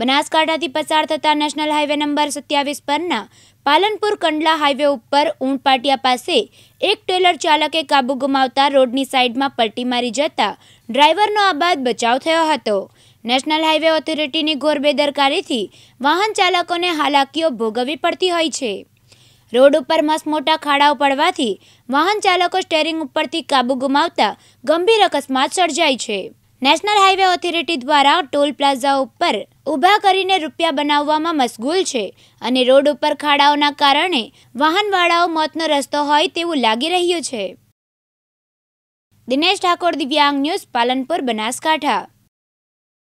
બનાસકાંઠાથી પસાર થતા national highway number સત્યાવીસ પરના પાલનપુર કંડલા હાઇવે ઉપર ઊંટપાટિયા પાસે એક ટ્રેલર ચાલકે કાબુ ગુમાવતા રોડની સાઈડમાં પલટી મારી જતા ડ્રાઈવરનો આબાદ બચાવ થયો હતો નેશનલ હાઇવે ઓથોરિટીની ઘોર બેદરકારીથી વાહન ચાલકોને હાલાકીઓ ભોગવવી પડતી હોય છે રોડ ઉપર મસ્ત મોટા ખાડાઓ પડવાથી વાહન ચાલકો સ્ટેરિંગ ઉપરથી કાબુ ગુમાવતા ગંભીર અકસ્માત સર્જાય છે નેશનલ હાઈવે ઓથોરિટી દ્વારા ટોલ પ્લાઝા ઉપર ઊભા કરીને રૂપિયા બનાવવામાં મશગુલ છે અને રોડ ઉપર ખાડાઓના કારણે વાહનવાળાઓ મોતનો રસ્તો હોય તેવું લાગી રહ્યું છે દિનેશ ઠાકોર દિવ્યાંગ ન્યૂઝ પાલનપુર બનાસકાંઠા